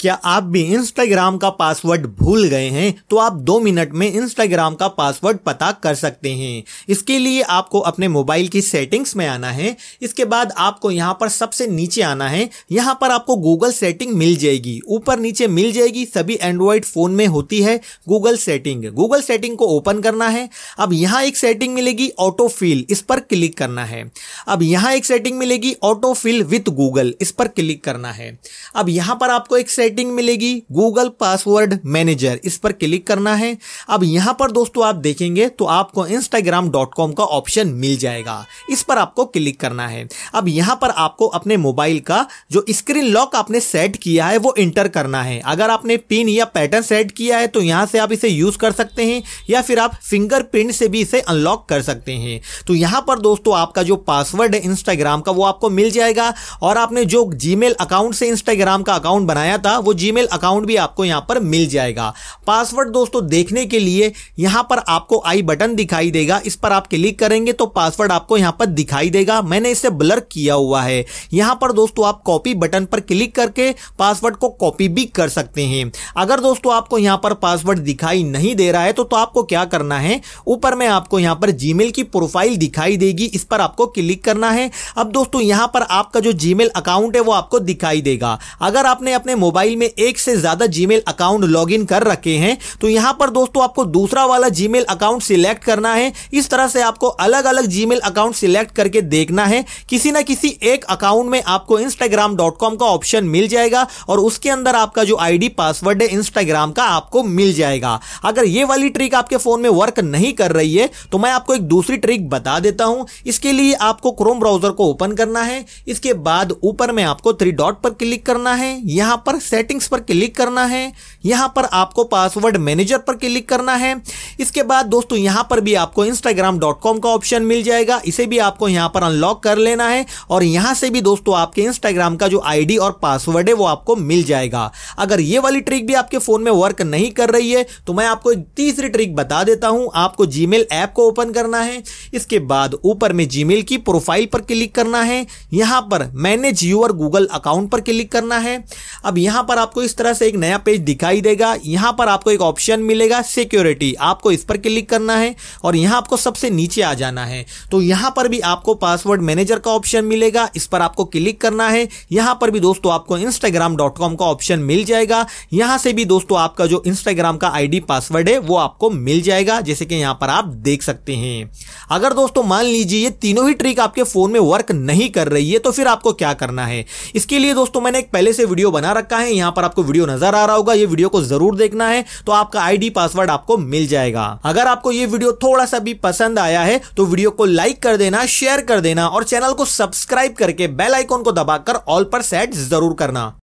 क्या आप भी इंस्टाग्राम का पासवर्ड भूल गए हैं तो आप दो मिनट में इंस्टाग्राम का पासवर्ड पता कर सकते हैं इसके लिए आपको अपने मोबाइल की सेटिंग्स में आना है इसके बाद आपको यहाँ पर सबसे नीचे आना है यहाँ पर आपको गूगल सेटिंग मिल जाएगी ऊपर नीचे मिल जाएगी सभी एंड्रॉयड फोन में होती है गूगल सेटिंग गूगल सेटिंग को ओपन करना है अब यहाँ एक सेटिंग मिलेगी ऑटो फिल इस पर क्लिक करना है अब यहाँ एक सेटिंग मिलेगी ऑटो फिल विथ गूगल इस पर क्लिक करना है अब यहाँ पर आपको एक सेटिंग मिलेगी गूगल पासवर्ड मैनेजर इस पर क्लिक करना है अब यहां पर दोस्तों आप देखेंगे तो आपको इंस्टाग्राम डॉट कॉम का ऑप्शन मिल जाएगा इस पर आपको क्लिक करना है अब यहां पर आपको अपने मोबाइल का जो स्क्रीन लॉक आपने सेट किया है वो इंटर करना है अगर आपने पिन या पैटर्न सेट किया है तो यहां से आप इसे यूज कर सकते हैं या फिर आप फिंगरप्रिंट से भी इसे अनलॉक कर सकते हैं तो यहां पर दोस्तों आपका जो पासवर्ड है इंस्टाग्राम का वो आपको मिल जाएगा और आपने जो जीमेल अकाउंट से इंस्टाग्राम का अकाउंट बनाया था वो जीमेल अकाउंट भी आपको यहाँ पर मिल जाएगा पासवर्ड दोस्तों देखने के लिए यहाँ पर आपको आई बटन दिखाई देगा इस पर आप क्लिक करेंगे तो पासवर्ड आपको यहाँ पर दिखाई देगा मैंने इसे ब्लर किया हुआ है यहाँ पर दोस्तों आप कॉपी बटन पर क्लिक करके पासवर्ड को कॉपी भी कर सकते हैं अगर दोस्तों आपको यहाँ पर पासवर्ड दिखाई नहीं दे रहा है तो, तो आपको क्या करना है ऊपर में आपको यहाँ पर जीमेल की प्रोफाइल दिखाई देगी इस पर आपको क्लिक करना है अब दोस्तों यहाँ पर आपका जो जीमेल अकाउंट है वो आपको दिखाई देगा अगर आपने अपने मोबाइल मोबाइल में एक से ज्यादा जी अकाउंट लॉग कर रखे हैं तो यहाँ पर दोस्तों आपको दूसरा वाला जी अकाउंट सिलेक्ट करना है इस तरह से आपको अलग अलग जी अकाउंट सिलेक्ट करके देखना है किसी ना किसी एक अकाउंट में आपको इंस्टाग्राम का ऑप्शन मिल जाएगा और उसके अंदर आपका जो आईडी पासवर्ड है इंस्टाग्राम का आपको मिल जाएगा अगर ये वाली ट्रिक आपके फोन में वर्क नहीं कर रही है तो मैं आपको एक दूसरी ट्रिक बता देता हूं इसके लिए आपको क्रोम ब्राउजर को ओपन करना है इसके बाद ऊपर में आपको थ्री डॉट पर क्लिक करना है यहां पर से सेटिंग्स पर क्लिक करना है यहाँ पर आपको पासवर्ड मैनेजर पर क्लिक करना है इसके बाद दोस्तों यहाँ पर भी आपको इंस्टाग्राम का ऑप्शन मिल जाएगा इसे भी आपको यहाँ पर अनलॉक कर लेना है और यहाँ से भी दोस्तों आपके इंस्टाग्राम का जो आईडी और पासवर्ड है वो आपको मिल जाएगा अगर ये वाली ट्रिक भी आपके फ़ोन में वर्क नहीं कर रही है तो मैं आपको तीसरी ट्रिक बता देता हूँ आपको मेल ऐप को ओपन करना है इसके बाद ऊपर में मेल की प्रोफाइल पर क्लिक करना है यहाँ पर मैनेज यूअर गूगल अकाउंट पर क्लिक करना है अब यहाँ पर आपको इस तरह से एक नया पेज दिखाई देगा यहाँ पर आपको एक ऑप्शन मिलेगा सिक्योरिटी आपको इस पर क्लिक करना है और यहाँ आपको सबसे नीचे आ जाना है तो यहाँ पर भी आपको पासवर्ड मैनेजर का ऑप्शन मिलेगा इस पर आपको क्लिक करना है यहाँ पर भी दोस्तों आपको इंस्टाग्राम का ऑप्शन मिल जाएगा यहाँ से भी दोस्तों आपका जो इंस्टाग्राम का आईडी पासवर्ड है वो आपको मिल जाएगा जैसे कि यहाँ पर आप देख सकते हैं अगर दोस्तों मान लीजिए ये तीनों ही ट्रिक आपके फोन में वर्क नहीं कर रही है तो फिर आपको क्या करना है इसके लिए दोस्तों मैंने एक पहले से वीडियो बना रखा है है यहाँ पर आपको वीडियो नजर आ रहा होगा ये वीडियो को जरूर देखना है तो आपका आईडी पासवर्ड आपको मिल जाएगा अगर आपको ये वीडियो थोड़ा सा भी पसंद आया है तो वीडियो को लाइक कर देना शेयर कर देना और चैनल को सब्सक्राइब करके बेल आइकॉन को दबाकर ऑल पर सेट जरूर करना